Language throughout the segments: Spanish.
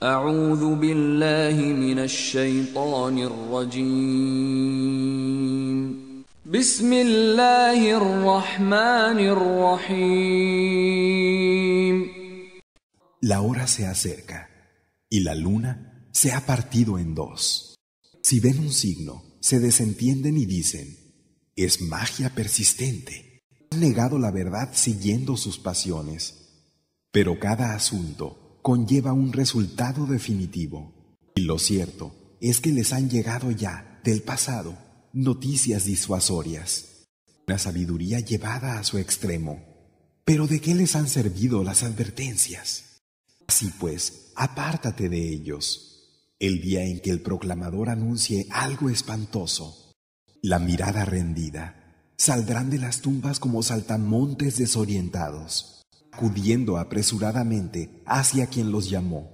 La hora se acerca y la luna se ha partido en dos. Si ven un signo, se desentienden y dicen, es magia persistente. Han negado la verdad siguiendo sus pasiones. Pero cada asunto conlleva un resultado definitivo. Y lo cierto es que les han llegado ya, del pasado, noticias disuasorias, una sabiduría llevada a su extremo. Pero ¿de qué les han servido las advertencias? Así pues, apártate de ellos. El día en que el proclamador anuncie algo espantoso, la mirada rendida, saldrán de las tumbas como saltamontes desorientados acudiendo apresuradamente hacia quien los llamó.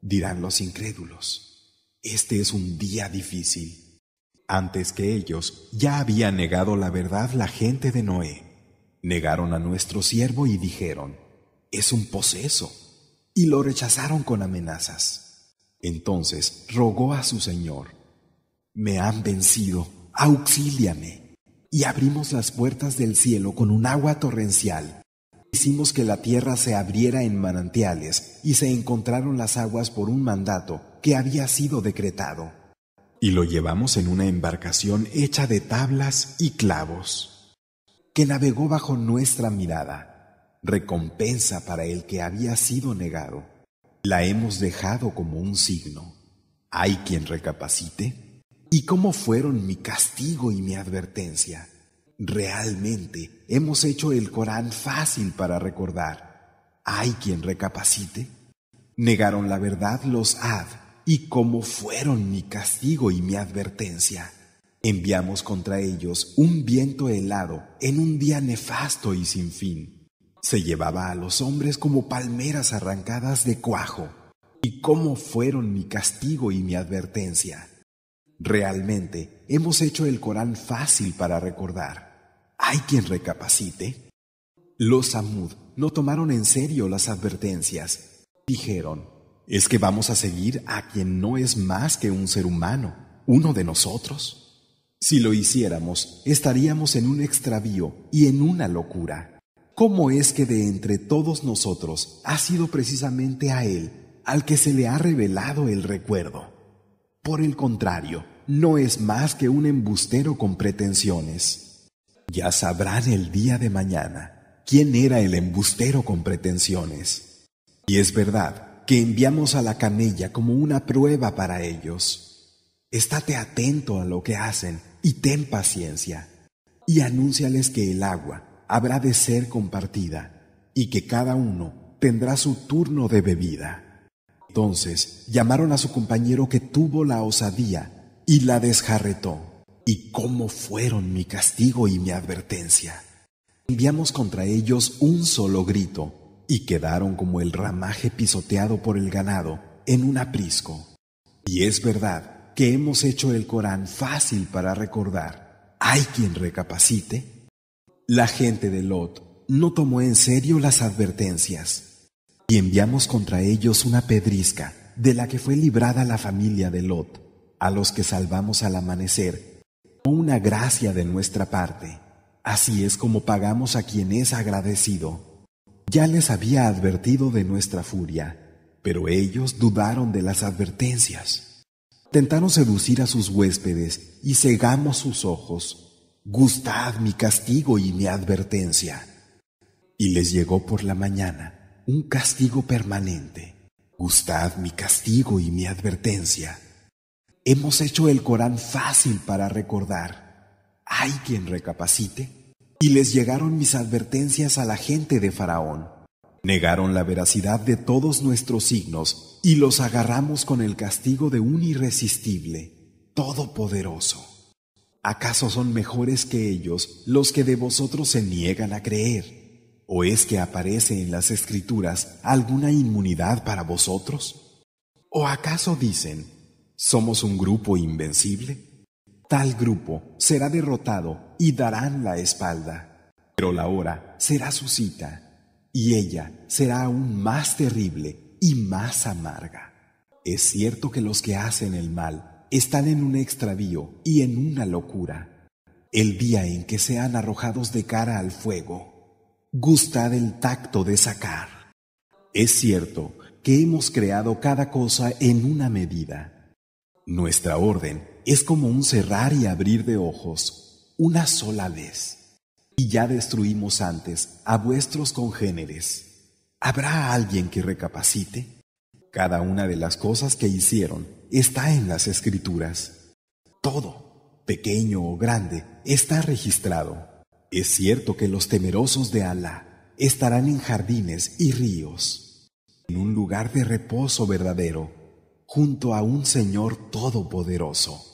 Dirán los incrédulos, este es un día difícil. Antes que ellos ya había negado la verdad la gente de Noé. Negaron a nuestro siervo y dijeron, es un poseso. Y lo rechazaron con amenazas. Entonces rogó a su Señor, me han vencido, auxíliame. Y abrimos las puertas del cielo con un agua torrencial Hicimos que la tierra se abriera en manantiales y se encontraron las aguas por un mandato que había sido decretado. Y lo llevamos en una embarcación hecha de tablas y clavos, que navegó bajo nuestra mirada, recompensa para el que había sido negado. La hemos dejado como un signo. ¿Hay quien recapacite? ¿Y cómo fueron mi castigo y mi advertencia? Realmente hemos hecho el Corán fácil para recordar. ¿Hay quien recapacite? Negaron la verdad los Ad, y cómo fueron mi castigo y mi advertencia. Enviamos contra ellos un viento helado en un día nefasto y sin fin. Se llevaba a los hombres como palmeras arrancadas de cuajo. Y cómo fueron mi castigo y mi advertencia. Realmente hemos hecho el Corán fácil para recordar. ¿Hay quien recapacite? Los Samud no tomaron en serio las advertencias. Dijeron, ¿es que vamos a seguir a quien no es más que un ser humano, uno de nosotros? Si lo hiciéramos, estaríamos en un extravío y en una locura. ¿Cómo es que de entre todos nosotros ha sido precisamente a Él al que se le ha revelado el recuerdo? Por el contrario, no es más que un embustero con pretensiones ya sabrán el día de mañana quién era el embustero con pretensiones. Y es verdad que enviamos a la canella como una prueba para ellos. Estate atento a lo que hacen y ten paciencia. Y anúnciales que el agua habrá de ser compartida y que cada uno tendrá su turno de bebida. Entonces llamaron a su compañero que tuvo la osadía y la desjarretó y cómo fueron mi castigo y mi advertencia. Enviamos contra ellos un solo grito, y quedaron como el ramaje pisoteado por el ganado en un aprisco. Y es verdad que hemos hecho el Corán fácil para recordar. ¿Hay quien recapacite? La gente de Lot no tomó en serio las advertencias, y enviamos contra ellos una pedrisca de la que fue librada la familia de Lot, a los que salvamos al amanecer una gracia de nuestra parte. Así es como pagamos a quien es agradecido. Ya les había advertido de nuestra furia, pero ellos dudaron de las advertencias. Tentaron seducir a sus huéspedes y cegamos sus ojos. Gustad mi castigo y mi advertencia. Y les llegó por la mañana un castigo permanente. Gustad mi castigo y mi advertencia. Hemos hecho el Corán fácil para recordar. Hay quien recapacite. Y les llegaron mis advertencias a la gente de Faraón. Negaron la veracidad de todos nuestros signos y los agarramos con el castigo de un irresistible, todopoderoso. ¿Acaso son mejores que ellos los que de vosotros se niegan a creer? ¿O es que aparece en las escrituras alguna inmunidad para vosotros? ¿O acaso dicen, ¿Somos un grupo invencible? Tal grupo será derrotado y darán la espalda. Pero la hora será su cita, y ella será aún más terrible y más amarga. Es cierto que los que hacen el mal están en un extravío y en una locura. El día en que sean arrojados de cara al fuego, gustad el tacto de sacar. Es cierto que hemos creado cada cosa en una medida. Nuestra orden es como un cerrar y abrir de ojos, una sola vez. Y ya destruimos antes a vuestros congéneres. ¿Habrá alguien que recapacite? Cada una de las cosas que hicieron está en las escrituras. Todo, pequeño o grande, está registrado. Es cierto que los temerosos de Alá estarán en jardines y ríos, en un lugar de reposo verdadero junto a un Señor todopoderoso.